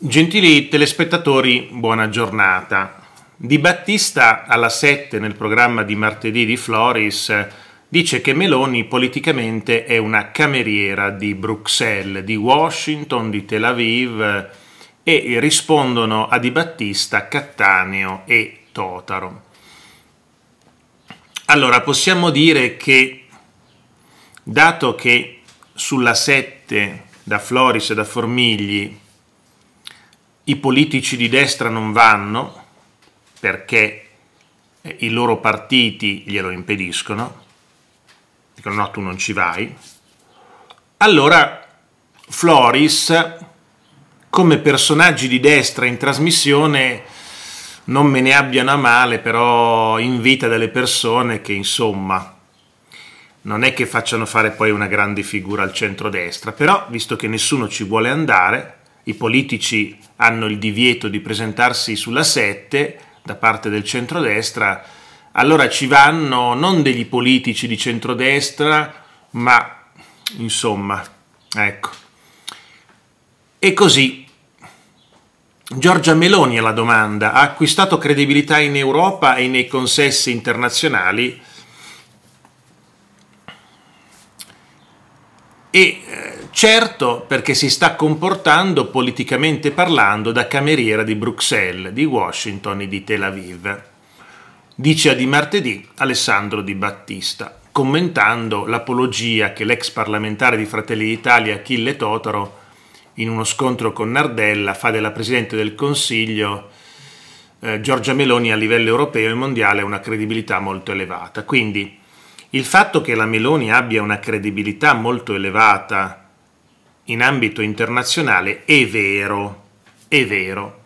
Gentili telespettatori, buona giornata. Di Battista alla 7 nel programma di martedì di Floris eh, dice che Meloni politicamente è una cameriera di Bruxelles, di Washington, di Tel Aviv eh, e rispondono a Di Battista, Cattaneo e Totaro. Allora, possiamo dire che dato che sulla 7 da Floris e da Formigli i politici di destra non vanno perché eh, i loro partiti glielo impediscono, dicono no tu non ci vai, allora Floris come personaggi di destra in trasmissione non me ne abbiano a male, però invita delle persone che insomma non è che facciano fare poi una grande figura al centro-destra, però visto che nessuno ci vuole andare, i politici hanno il divieto di presentarsi sulla 7 da parte del centrodestra, allora ci vanno non degli politici di centrodestra, ma insomma, ecco. E così Giorgia Meloni alla domanda ha acquistato credibilità in Europa e nei consessi internazionali e eh, certo perché si sta comportando politicamente parlando da cameriera di Bruxelles, di Washington e di Tel Aviv, dice a di martedì Alessandro Di Battista, commentando l'apologia che l'ex parlamentare di Fratelli d'Italia Achille Totaro in uno scontro con Nardella fa della Presidente del Consiglio eh, Giorgia Meloni a livello europeo e mondiale una credibilità molto elevata. Quindi il fatto che la Meloni abbia una credibilità molto elevata in ambito internazionale è vero, è vero.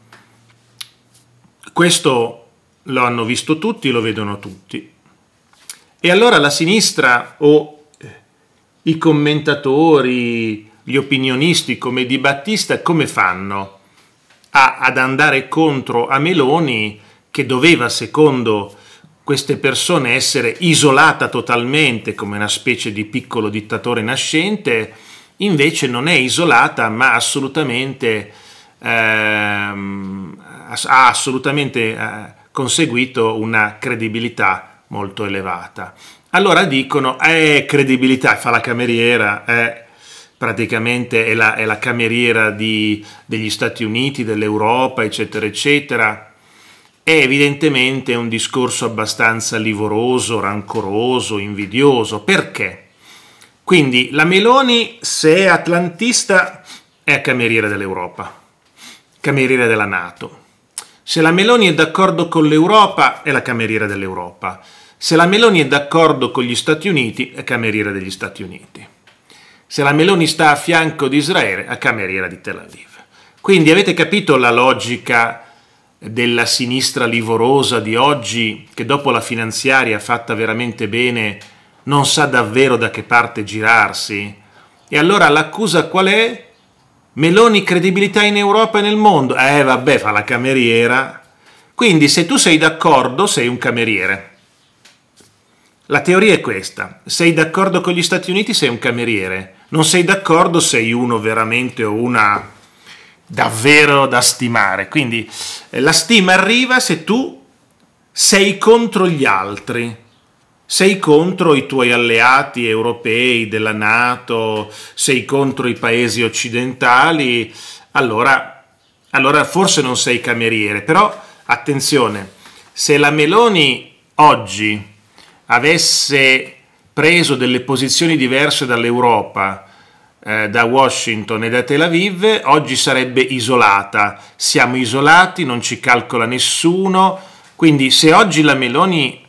Questo lo hanno visto tutti, lo vedono tutti. E allora la sinistra o eh, i commentatori, gli opinionisti come Di Battista, come fanno a, ad andare contro a Meloni che doveva, secondo queste persone essere isolata totalmente come una specie di piccolo dittatore nascente, invece non è isolata ma assolutamente, ehm, ha assolutamente eh, conseguito una credibilità molto elevata. Allora dicono, eh, credibilità, fa la cameriera, eh, praticamente è la, è la cameriera di, degli Stati Uniti, dell'Europa, eccetera, eccetera è evidentemente un discorso abbastanza livoroso, rancoroso, invidioso. Perché? Quindi la Meloni, se è atlantista, è cameriera dell'Europa, cameriera della Nato. Se la Meloni è d'accordo con l'Europa, è la cameriera dell'Europa. Se la Meloni è d'accordo con gli Stati Uniti, è cameriera degli Stati Uniti. Se la Meloni sta a fianco di Israele, è cameriera di Tel Aviv. Quindi avete capito la logica della sinistra livorosa di oggi che dopo la finanziaria fatta veramente bene non sa davvero da che parte girarsi? E allora l'accusa qual è? Meloni credibilità in Europa e nel mondo. Eh vabbè, fa la cameriera. Quindi se tu sei d'accordo sei un cameriere. La teoria è questa, sei d'accordo con gli Stati Uniti sei un cameriere, non sei d'accordo sei uno veramente o una davvero da stimare. Quindi eh, la stima arriva se tu sei contro gli altri, sei contro i tuoi alleati europei della Nato, sei contro i paesi occidentali, allora, allora forse non sei cameriere, però attenzione, se la Meloni oggi avesse preso delle posizioni diverse dall'Europa, eh, da Washington e da Tel Aviv, oggi sarebbe isolata. Siamo isolati, non ci calcola nessuno, quindi se oggi la Meloni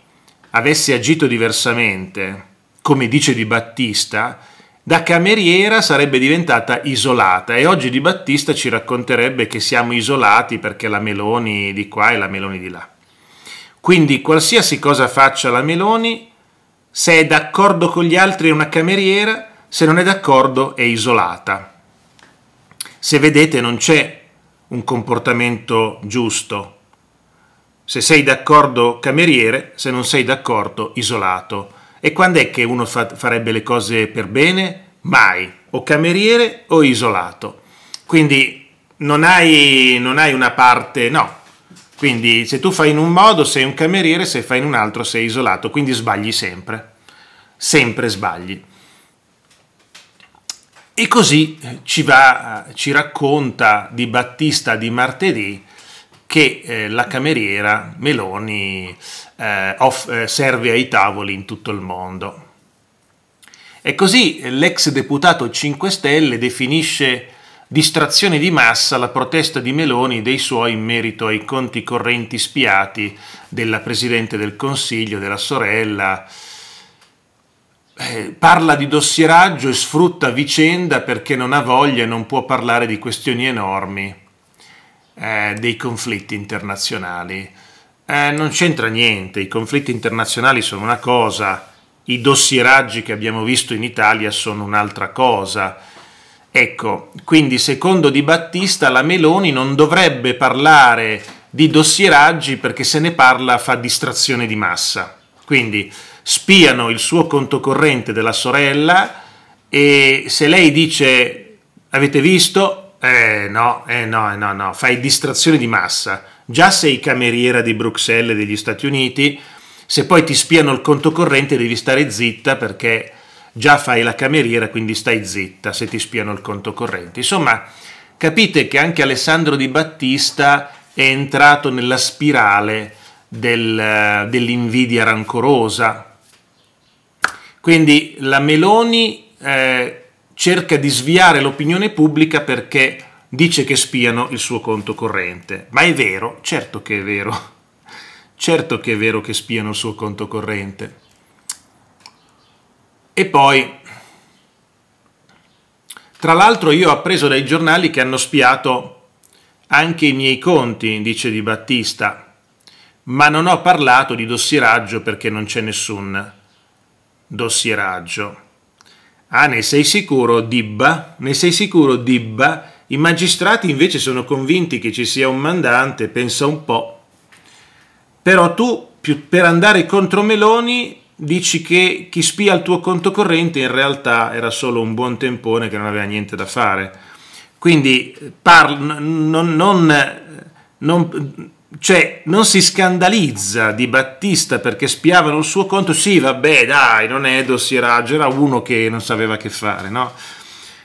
avesse agito diversamente, come dice Di Battista, da cameriera sarebbe diventata isolata e oggi Di Battista ci racconterebbe che siamo isolati perché la Meloni di qua e la Meloni di là. Quindi qualsiasi cosa faccia la Meloni, se è d'accordo con gli altri è una cameriera, se non è d'accordo è isolata. Se vedete non c'è un comportamento giusto. Se sei d'accordo cameriere, se non sei d'accordo isolato. E quando è che uno fa farebbe le cose per bene? Mai, o cameriere o isolato. Quindi non hai, non hai una parte, no. Quindi se tu fai in un modo sei un cameriere, se fai in un altro sei isolato, quindi sbagli sempre. Sempre sbagli. E così eh, ci, va, eh, ci racconta di Battista di martedì che eh, la cameriera Meloni eh, off, eh, serve ai tavoli in tutto il mondo. E così eh, l'ex deputato 5 Stelle definisce distrazione di massa la protesta di Meloni dei suoi in merito ai conti correnti spiati della Presidente del Consiglio, della sorella, eh, parla di dossieraggio e sfrutta vicenda perché non ha voglia e non può parlare di questioni enormi, eh, dei conflitti internazionali. Eh, non c'entra niente, i conflitti internazionali sono una cosa, i dossieraggi che abbiamo visto in Italia sono un'altra cosa. Ecco, quindi secondo Di Battista la Meloni non dovrebbe parlare di dossieraggi perché se ne parla fa distrazione di massa. Quindi spiano il suo conto corrente della sorella e se lei dice avete visto? Eh no, eh no, eh no, no, fai distrazione di massa. Già sei cameriera di Bruxelles degli Stati Uniti, se poi ti spiano il conto corrente devi stare zitta perché già fai la cameriera, quindi stai zitta se ti spiano il conto corrente. Insomma, capite che anche Alessandro Di Battista è entrato nella spirale del, eh, dell'invidia rancorosa, quindi la Meloni eh, cerca di sviare l'opinione pubblica perché dice che spiano il suo conto corrente. Ma è vero, certo che è vero. Certo che è vero che spiano il suo conto corrente. E poi, tra l'altro io ho appreso dai giornali che hanno spiato anche i miei conti, dice Di Battista, ma non ho parlato di dossieraggio perché non c'è nessun dossieraggio. Ah, ne sei sicuro, Dibba? Ne sei sicuro, Dibba? I magistrati invece sono convinti che ci sia un mandante, pensa un po'. Però tu, per andare contro Meloni, dici che chi spia il tuo conto corrente in realtà era solo un buon tempone che non aveva niente da fare. Quindi eh, parlo, non, non, eh, non cioè, non si scandalizza di Battista perché spiavano il suo conto. Sì, vabbè, dai, non è dossieraggio, era uno che non sapeva che fare, no?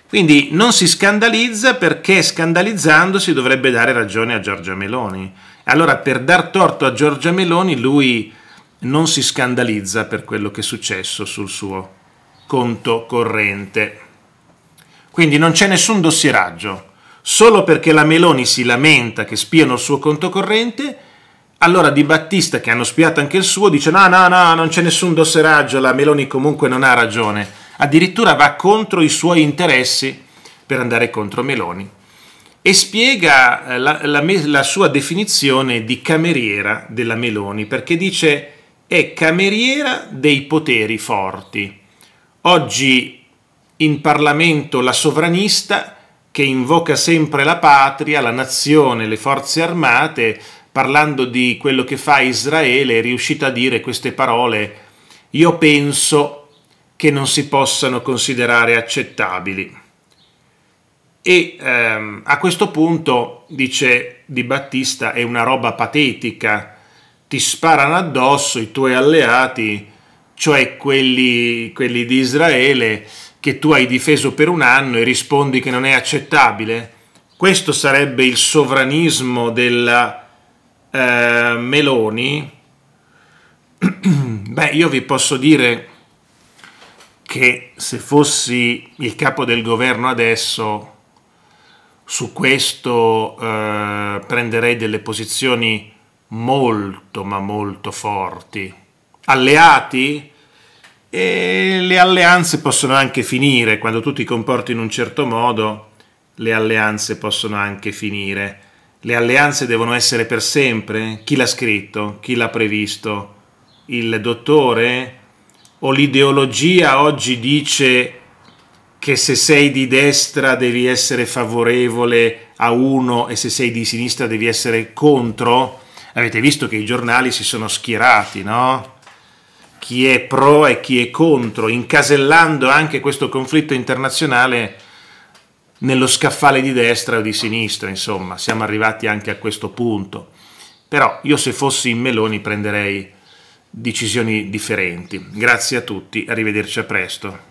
Quindi non si scandalizza perché scandalizzandosi dovrebbe dare ragione a Giorgia Meloni. Allora, per dar torto a Giorgia Meloni, lui non si scandalizza per quello che è successo sul suo conto corrente. Quindi non c'è nessun dossieraggio solo perché la Meloni si lamenta che spiano il suo conto corrente, allora Di Battista, che hanno spiato anche il suo, dice no, no, no, non c'è nessun dosseraggio, la Meloni comunque non ha ragione. Addirittura va contro i suoi interessi per andare contro Meloni e spiega eh, la, la, la sua definizione di cameriera della Meloni, perché dice è cameriera dei poteri forti. Oggi in Parlamento la sovranista che invoca sempre la patria, la nazione, le forze armate, parlando di quello che fa Israele, è riuscita a dire queste parole, io penso che non si possano considerare accettabili. E ehm, a questo punto, dice Di Battista, è una roba patetica, ti sparano addosso i tuoi alleati, cioè quelli, quelli di Israele, che tu hai difeso per un anno e rispondi che non è accettabile? Questo sarebbe il sovranismo della eh, Meloni? Beh, io vi posso dire che se fossi il capo del governo adesso su questo eh, prenderei delle posizioni molto ma molto forti. Alleati? E le alleanze possono anche finire, quando tu ti comporti in un certo modo, le alleanze possono anche finire. Le alleanze devono essere per sempre? Chi l'ha scritto? Chi l'ha previsto? Il dottore? O l'ideologia oggi dice che se sei di destra devi essere favorevole a uno e se sei di sinistra devi essere contro? Avete visto che i giornali si sono schierati, no? chi è pro e chi è contro, incasellando anche questo conflitto internazionale nello scaffale di destra o di sinistra, insomma, siamo arrivati anche a questo punto. Però io se fossi in Meloni prenderei decisioni differenti. Grazie a tutti, arrivederci a presto.